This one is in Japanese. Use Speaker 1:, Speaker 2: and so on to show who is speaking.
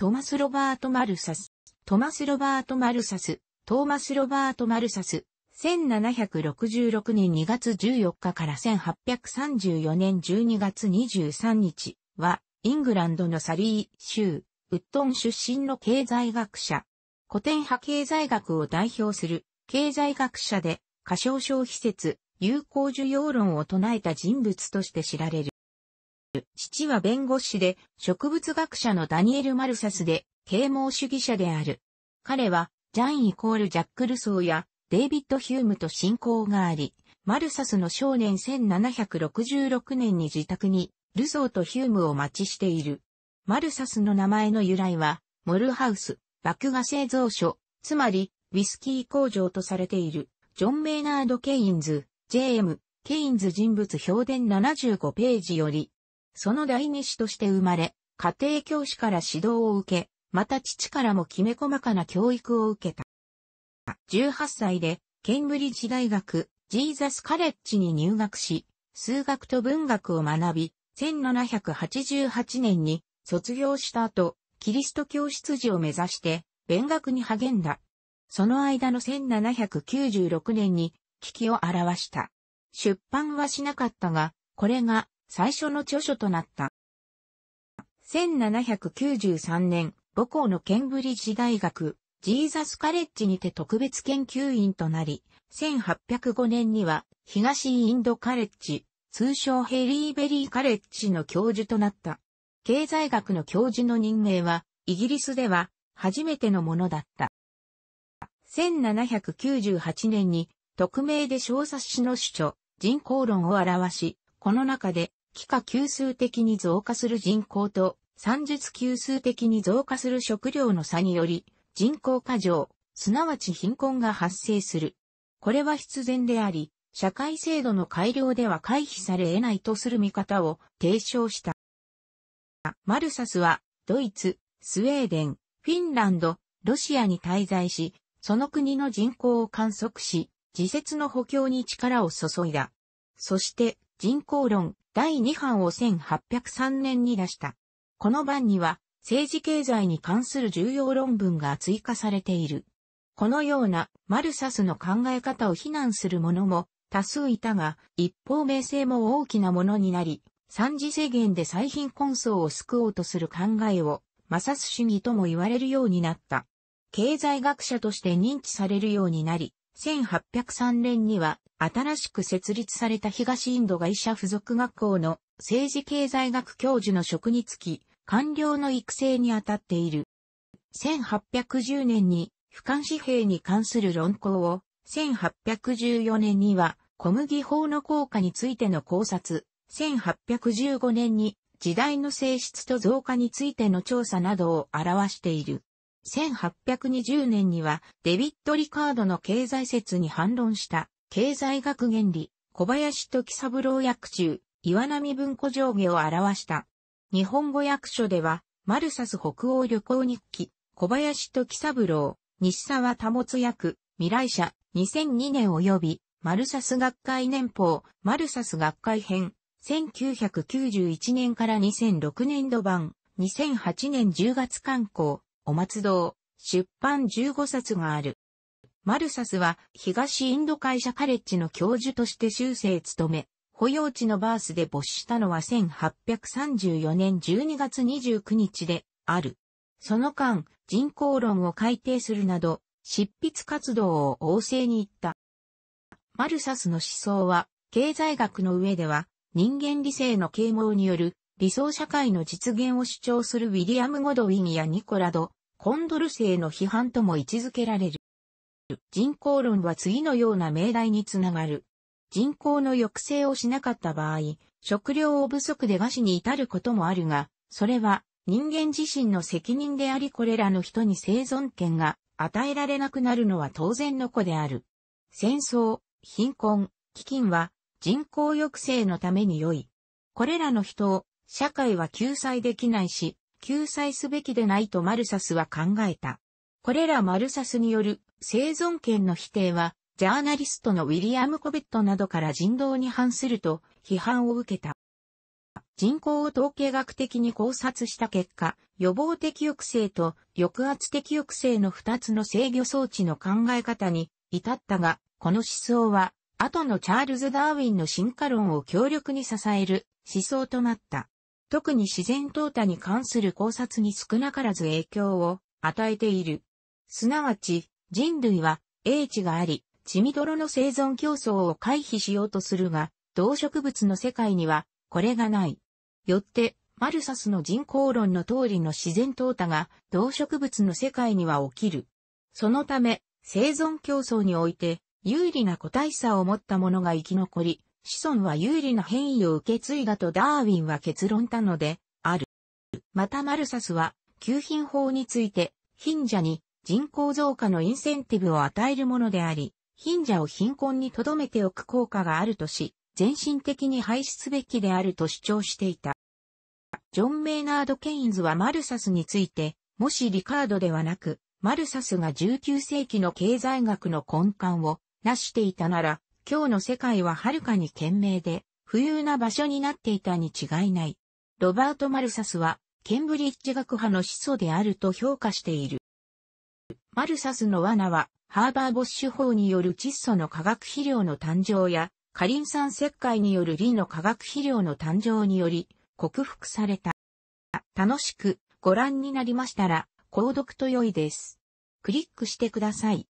Speaker 1: トマス・ロバート・マルサス、トマス・ロバート・マルサス、トーマス・ロバート・マルサス、1766年2月14日から1834年12月23日は、イングランドのサリー州、ウッドン出身の経済学者。古典派経済学を代表する経済学者で、過小消費説、有効需要論を唱えた人物として知られる。父は弁護士で植物学者のダニエル・マルサスで啓蒙主義者である。彼はジャンイコールジャック・ルソーやデイビッド・ヒュームと親交があり、マルサスの少年1766年に自宅にルソーとヒュームを待ちしている。マルサスの名前の由来は、モルハウス、麦芽製造所、つまり、ウィスキー工場とされている、ジョン・メイナード・ケインズ、JM、ケインズ人物評伝75ページより、その第二子として生まれ、家庭教師から指導を受け、また父からもきめ細かな教育を受けた。18歳で、ケンブリッジ大学、ジーザスカレッジに入学し、数学と文学を学び、1788年に卒業した後、キリスト教出自を目指して、勉学に励んだ。その間の1796年に、危機を表した。出版はしなかったが、これが最初の著書となった。1793年、母校のケンブリッジ大学、ジーザスカレッジにて特別研究員となり、1805年には東インドカレッジ、通称ヘリーベリーカレッジの教授となった。経済学の教授の任命は、イギリスでは初めてのものだった。1798年に、匿名で小冊子の主著、人口論を表し、この中で、幾何級数的に増加する人口と、産術級数的に増加する食料の差により、人口過剰、すなわち貧困が発生する。これは必然であり、社会制度の改良では回避され得ないとする見方を提唱した。マルサスは、ドイツ、スウェーデン、フィンランド、ロシアに滞在し、その国の人口を観測し、自説の補強に力を注いだ。そして、人口論第2版を1803年に出した。この版には政治経済に関する重要論文が追加されている。このようなマルサスの考え方を非難する者も多数いたが、一方名声も大きなものになり、三次制限で最貧困層を救おうとする考えを、マサス主義とも言われるようになった。経済学者として認知されるようになり、1803年には新しく設立された東インド外社付属学校の政治経済学教授の職につき、官僚の育成に当たっている。1810年に俯瞰紙幣に関する論考を、1814年には小麦法の効果についての考察、1815年に時代の性質と増加についての調査などを表している。1820年にはデビッド・リカードの経済説に反論した経済学原理、小林時三郎役中、岩波文庫上下を表した。日本語訳書では、マルサス北欧旅行日記、小林時三郎、西沢保役、未来社、2002年及び、マルサス学会年報、マルサス学会編、1991年から2006年度版、2008年10月刊行、お松堂、出版15冊がある。マルサスは東インド会社カレッジの教授として修正務め、保養地のバースで没したのは1834年12月29日である。その間、人口論を改定するなど、執筆活動を旺盛に行った。マルサスの思想は、経済学の上では、人間理性の啓蒙による理想社会の実現を主張するウィリアム・ゴドウィンやニコラド、コンドル性の批判とも位置づけられる。人口論は次のような命題につながる。人口の抑制をしなかった場合、食料を不足で餓死に至ることもあるが、それは人間自身の責任でありこれらの人に生存権が与えられなくなるのは当然の子である。戦争、貧困、飢饉は人口抑制のために良い。これらの人を社会は救済できないし、救済すべきでないとマルサスは考えた。これらマルサスによる生存権の否定は、ジャーナリストのウィリアム・コベットなどから人道に反すると批判を受けた。人口を統計学的に考察した結果、予防的抑制と抑圧的抑制の2つの制御装置の考え方に至ったが、この思想は、後のチャールズ・ダーウィンの進化論を強力に支える思想となった。特に自然淘汰に関する考察に少なからず影響を与えている。すなわち、人類は英知があり、血みどろの生存競争を回避しようとするが、動植物の世界にはこれがない。よって、マルサスの人口論の通りの自然淘汰が動植物の世界には起きる。そのため、生存競争において有利な個体差を持った者が生き残り、子孫は有利な変異を受け継いだとダーウィンは結論たので、ある。またマルサスは、旧品法について、貧者に人口増加のインセンティブを与えるものであり、貧者を貧困に留めておく効果があるとし、全身的に排出すべきであると主張していた。ジョン・メイナード・ケインズはマルサスについて、もしリカードではなく、マルサスが19世紀の経済学の根幹を成していたなら、今日の世界ははるかに賢明で、富裕な場所になっていたに違いない。ロバート・マルサスは、ケンブリッジ学派の始祖であると評価している。マルサスの罠は、ハーバー・ボッシュ法による窒素の化学肥料の誕生や、カリン酸石灰によるリの化学肥料の誕生により、克服された。楽しくご覧になりましたら、購読と良いです。クリックしてください。